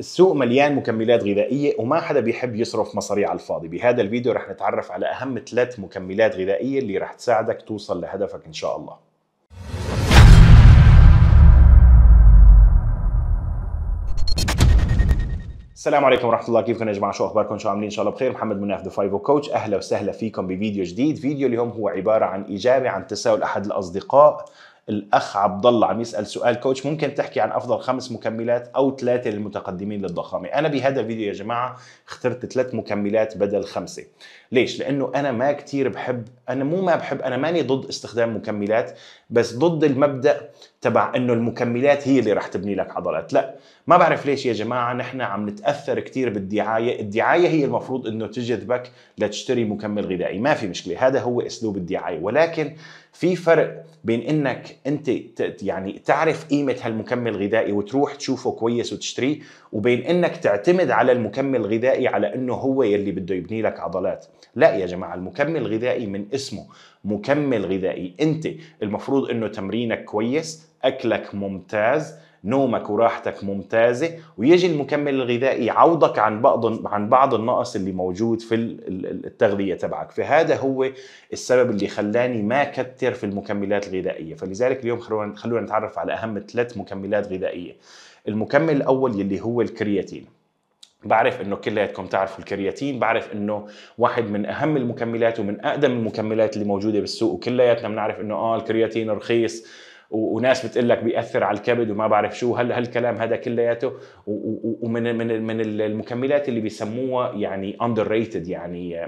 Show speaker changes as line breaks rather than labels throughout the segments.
السوق مليان مكملات غذائية وما حدا بيحب يصرف مصاري على الفاضي بهذا الفيديو رح نتعرف على أهم ثلاث مكملات غذائية اللي رح تساعدك توصل لهدفك إن شاء الله السلام عليكم ورحمه الله كيفكم يا جماعه شو اخباركم شو عاملين ان شاء الله بخير محمد مناف ذا فايفو كوتش اهلا وسهلا فيكم بفيديو جديد فيديو اليوم هو عباره عن اجابه عن تساؤل احد الاصدقاء الاخ عبد الله عم يسال سؤال كوتش ممكن تحكي عن افضل خمس مكملات او ثلاثه للمتقدمين للضخامه انا بهذا الفيديو يا جماعه اخترت ثلاث مكملات بدل خمسه ليش لانه انا ما كثير بحب انا مو ما بحب انا ماني ضد استخدام مكملات بس ضد المبدا تبع انه المكملات هي اللي رح تبني لك عضلات لا ما بعرف ليش يا جماعه نحن عم نتاثر كثير بالدعايه الدعايه هي المفروض انه تجذبك لتشتري مكمل غذائي ما في مشكله هذا هو اسلوب الدعايه ولكن في فرق بين انك انت يعني تعرف قيمه هالمكمل الغذائي وتروح تشوفه كويس وتشتريه وبين انك تعتمد على المكمل الغذائي على انه هو يلي بده يبني لك عضلات لا يا جماعه المكمل الغذائي من اسمه مكمل غذائي انت المفروض انه تمرينك كويس اكلك ممتاز نومك وراحتك ممتازه ويجي المكمل الغذائي يعوضك عن بعض عن بعض النقص اللي موجود في التغذيه تبعك فهذا هو السبب اللي خلاني ما كتر في المكملات الغذائيه فلذلك اليوم خلونا نتعرف على اهم ثلاث مكملات غذائيه المكمل الاول اللي هو الكرياتين بعرف انه كلياتكم تعرفوا الكرياتين بعرف انه واحد من اهم المكملات ومن اقدم المكملات اللي موجوده بالسوق وكلياتنا بنعرف انه اه الكرياتين رخيص وناس بتقول لك بياثر على الكبد وما بعرف شو هل هالكلام هذا كلياته ومن من من المكملات اللي بيسموها يعني اندر ريتد يعني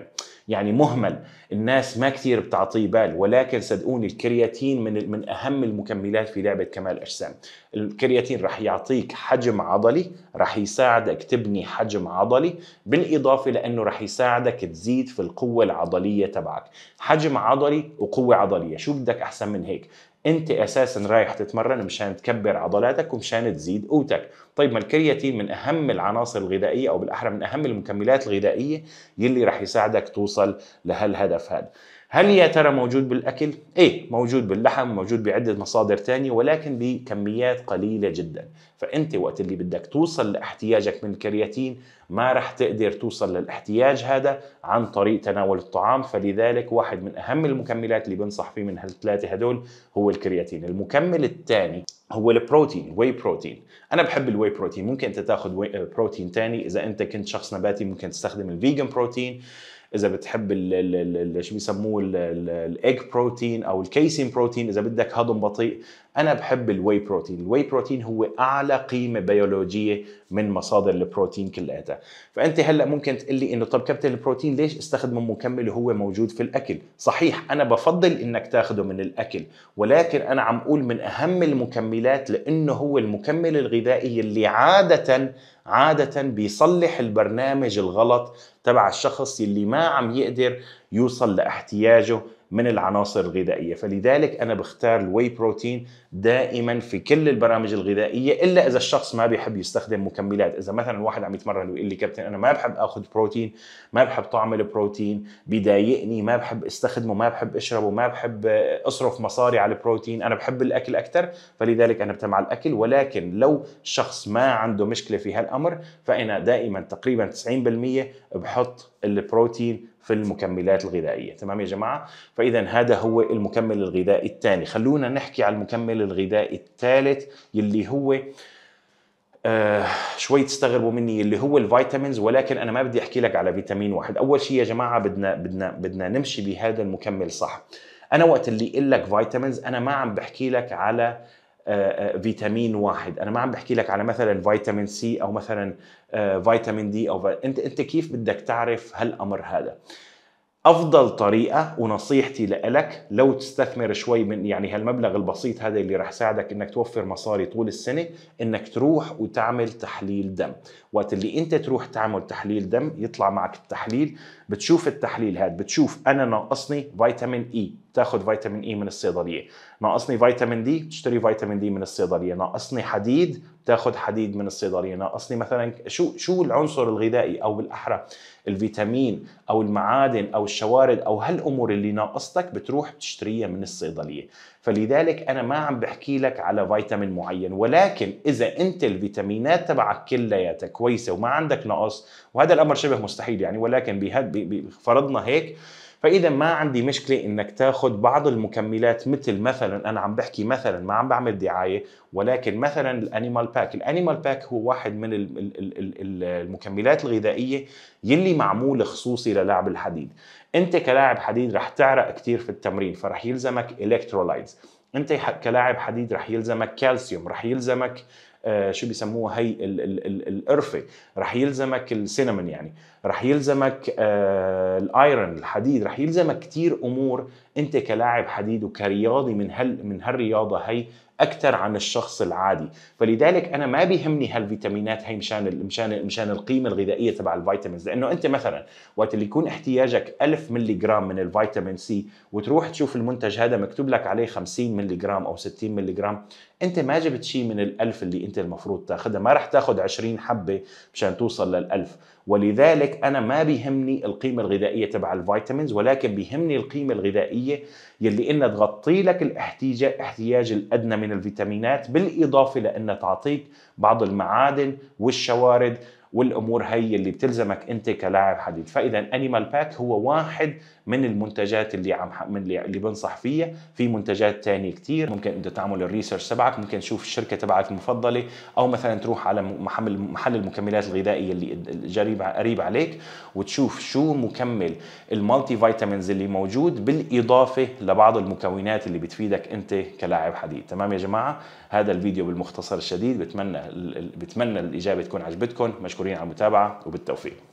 يعني مهمل الناس ما كثير بتعطيه بال ولكن صدقوني الكرياتين من من اهم المكملات في لعبه كمال الاجسام الكرياتين راح يعطيك حجم عضلي راح يساعدك تبني حجم عضلي بالاضافه لانه راح يساعدك تزيد في القوه العضليه تبعك حجم عضلي وقوه عضليه شو بدك احسن من هيك انت اساسا رايح تتمرن مشان تكبر عضلاتك ومشان تزيد قوتك طيب ما الكرياتين من اهم العناصر الغذائيه او بالاحرى من اهم المكملات الغذائيه يلي رح يساعدك توصل لهالهدف هذا هل يا ترى موجود بالاكل؟ ايه موجود باللحم موجود بعده مصادر ثانيه ولكن بكميات قليله جدا، فانت وقت اللي بدك توصل لاحتياجك من الكرياتين ما رح تقدر توصل للاحتياج هذا عن طريق تناول الطعام فلذلك واحد من اهم المكملات اللي بنصح فيه من هالثلاثه هدول هو الكرياتين، المكمل الثاني هو البروتين واي بروتين انا بحب الواي بروتين ممكن انت تاخذ بروتين ثاني اذا انت كنت شخص نباتي ممكن تستخدم الفيجن بروتين اذا بتحب شو بيسموه الايج بروتين او الكيسين بروتين اذا بدك هضم بطيء انا بحب الواي بروتين الواي بروتين هو اعلى قيمه بيولوجيه من مصادر البروتين كلياتها فانت هلا ممكن تقول لي انه طب كابتن البروتين ليش استخدم مكمل وهو موجود في الاكل صحيح انا بفضل انك تاخده من الاكل ولكن انا عم اقول من اهم المكملات لانه هو المكمل الغذائي اللي عاده عاده بيصلح البرنامج الغلط تبع الشخص اللي ما ما عم يقدر يوصل لاحتياجه من العناصر الغذائيه فلذلك انا بختار الواي بروتين دائما في كل البرامج الغذائيه الا اذا الشخص ما بيحب يستخدم مكملات اذا مثلا واحد عم يتمرن ويقول لي كابتن انا ما بحب اخذ بروتين ما بحب طعم البروتين بيضايقني ما بحب استخدمه ما بحب اشربه ما بحب اصرف مصاري على البروتين انا بحب الاكل اكثر فلذلك انا بتمع الاكل ولكن لو شخص ما عنده مشكله في هالامر فانا دائما تقريبا 90% بحط البروتين في المكملات الغذائيه تمام يا جماعه فاذا هذا هو المكمل الغذائي الثاني خلونا نحكي على المكمل الغذائي الثالث يلي هو آه شوي تستغربوا مني اللي هو الفيتامينز ولكن انا ما بدي احكي لك على فيتامين واحد اول شيء يا جماعه بدنا بدنا بدنا نمشي بهذا المكمل صح انا وقت اللي اقول لك فيتامينز انا ما عم بحكي لك على آه، آه، فيتامين واحد انا ما عم بحكي لك على مثلا فيتامين سي او مثلا آه، فيتامين دي او انت انت كيف بدك تعرف هالامر هذا افضل طريقه ونصيحتي لك لو تستثمر شوي من يعني هالمبلغ البسيط هذا اللي رح يساعدك انك توفر مصاري طول السنه انك تروح وتعمل تحليل دم وقت اللي انت تروح تعمل تحليل دم يطلع معك التحليل بتشوف التحليل هذا بتشوف انا ناقصني فيتامين اي تاخذ فيتامين اي e من الصيدليه ناقصني فيتامين دي بتشتري فيتامين دي من الصيدليه ناقصني حديد تاخذ حديد من الصيدليه ناقصني مثلا شو شو العنصر الغذائي او بالاحرى الفيتامين او المعادن او الشوارد او هالامور اللي ناقصتك بتروح بتشتريها من الصيدليه فلذلك انا ما عم بحكي لك على فيتامين معين ولكن اذا انت الفيتامينات تبعك كلياتها كويسه وما عندك نقص وهذا الامر شبه مستحيل يعني ولكن بهد فرضنا هيك فاذا ما عندي مشكله انك تاخذ بعض المكملات مثل مثلا انا عم بحكي مثلا ما عم بعمل دعايه ولكن مثلا الانيمال باك الانيمال باك هو واحد من المكملات الغذائيه يلي معمول خصوصي للعب الحديد انت كلاعب حديد رح تعرق كثير في التمرين فرح يلزمك الكترولايتس انت كلاعب حديد رح يلزمك كالسيوم رح يلزمك آه شو بيسموها هي القرفه رح يلزمك السينمون يعني رح يلزمك آه الايرون الحديد رح يلزمك كثير امور انت كلاعب حديد وكرياضي من هال من هالرياضه هي اكثر عن الشخص العادي فلذلك انا ما بيهمني هالفيتامينات هي مشان مشان مشان القيمه الغذائيه تبع الفيتامينز لانه انت مثلا وقت اللي يكون احتياجك 1000 ملي جرام من الفيتامين سي وتروح تشوف المنتج هذا مكتوب لك عليه 50 ملي جرام او 60 ملي جرام انت ما جبت شيء من ال1000 اللي انت المفروض تاخذها ما راح تاخذ 20 حبه مشان توصل لل1000 ولذلك انا ما بيهمني القيمه الغذائيه تبع الفيتامينز ولكن بيهمني القيمه الغذائيه يلي انها تغطي لك الاحتياج الاحتياج الادنى من من الفيتامينات بالإضافة لأنها تعطيك بعض المعادن والشوارد والامور هي اللي بتلزمك انت كلاعب حديد فاذا انيمال باك هو واحد من المنتجات اللي عم من اللي بنصح فيها في منتجات تانية كتير ممكن انت تعمل الريسيرش تبعك ممكن تشوف الشركه تبعك المفضله او مثلا تروح على محل محل المكملات الغذائيه اللي قريب قريب عليك وتشوف شو مكمل المالتي فيتامينز اللي موجود بالاضافه لبعض المكونات اللي بتفيدك انت كلاعب حديد تمام يا جماعه هذا الفيديو بالمختصر الشديد بتمنى بتمنى الاجابه تكون عجبتكم مشكورين على المتابعه وبالتوفيق